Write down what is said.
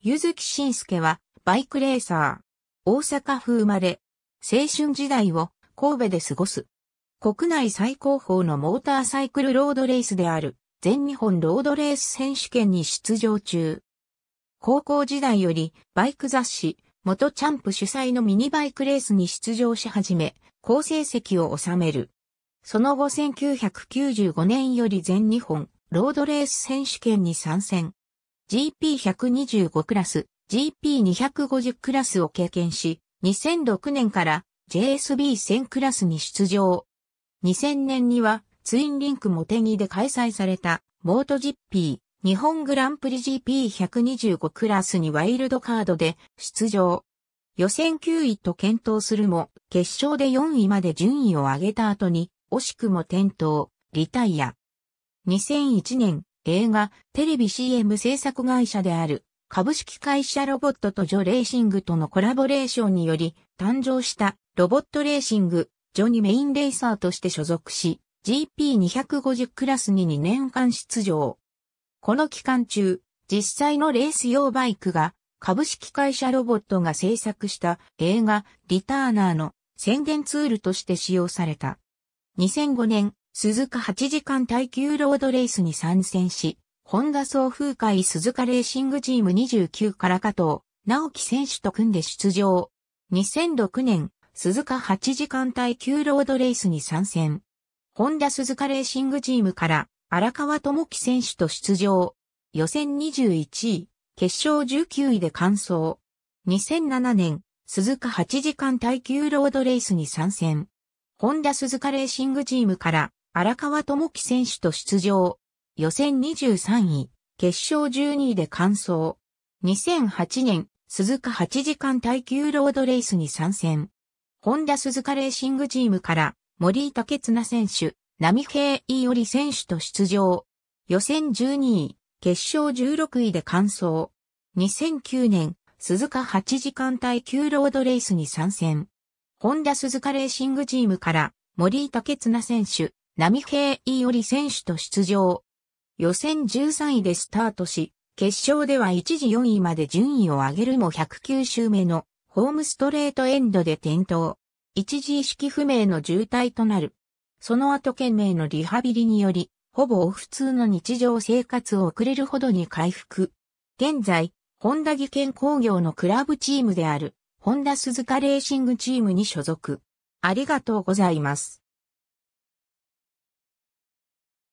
ゆずきしんすけは、バイクレーサー。大阪府生まれ。青春時代を神戸で過ごす。国内最高峰のモーターサイクルロードレースである、全日本ロードレース選手権に出場中。高校時代より、バイク雑誌、元チャンプ主催のミニバイクレースに出場し始め、好成績を収める。その後1995年より全日本ロードレース選手権に参戦。GP125 クラス、GP250 クラスを経験し、2006年から JSB1000 クラスに出場。2000年にはツインリンクモテギで開催されたモート GP 日本グランプリ GP125 クラスにワイルドカードで出場。予選9位と検討するも、決勝で4位まで順位を上げた後に、惜しくも転倒、リタイア。2001年、映画、テレビ CM 制作会社である、株式会社ロボットとジョレーシングとのコラボレーションにより、誕生したロボットレーシング、ジョにメインレーサーとして所属し、GP250 クラスに2年間出場。この期間中、実際のレース用バイクが、株式会社ロボットが制作した映画、リターナーの宣伝ツールとして使用された。2005年、鈴鹿8時間耐久ロードレースに参戦し、ホンダ総風会鈴鹿レーシングチーム29から加藤、直樹選手と組んで出場。2006年、鈴鹿8時間耐久ロードレースに参戦。ホンダ鈴鹿レーシングチームから、荒川智樹選手と出場。予選21位、決勝19位で完走。2007年、鈴鹿8時間耐久ロードレースに参戦。ホンダ鈴鹿レーシングチームから、荒川智樹選手と出場。予選23位、決勝12位で完走。2008年、鈴鹿8時間耐久ロードレースに参戦。ホンダ鈴鹿レーシングチームから森井竹綱選手、波平伊織選手と出場。予選12位、決勝16位で完走。2009年、鈴鹿8時間耐久ロードレースに参戦。ホンダ鈴鹿レーシングチームから森井竹綱選手、波平オリ選手と出場。予選13位でスタートし、決勝では一時4位まで順位を上げるも109周目のホームストレートエンドで転倒。一時意識不明の重体となる。その後懸命のリハビリにより、ほぼ普通の日常生活を送れるほどに回復。現在、ホンダ技研工業のクラブチームである、ホンダ鈴鹿レーシングチームに所属。ありがとうございます。